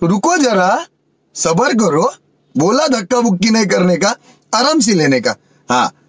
तो रुको जरा सबर करो बोला धक्का बुक्की नहीं करने का आराम से लेने का हाँ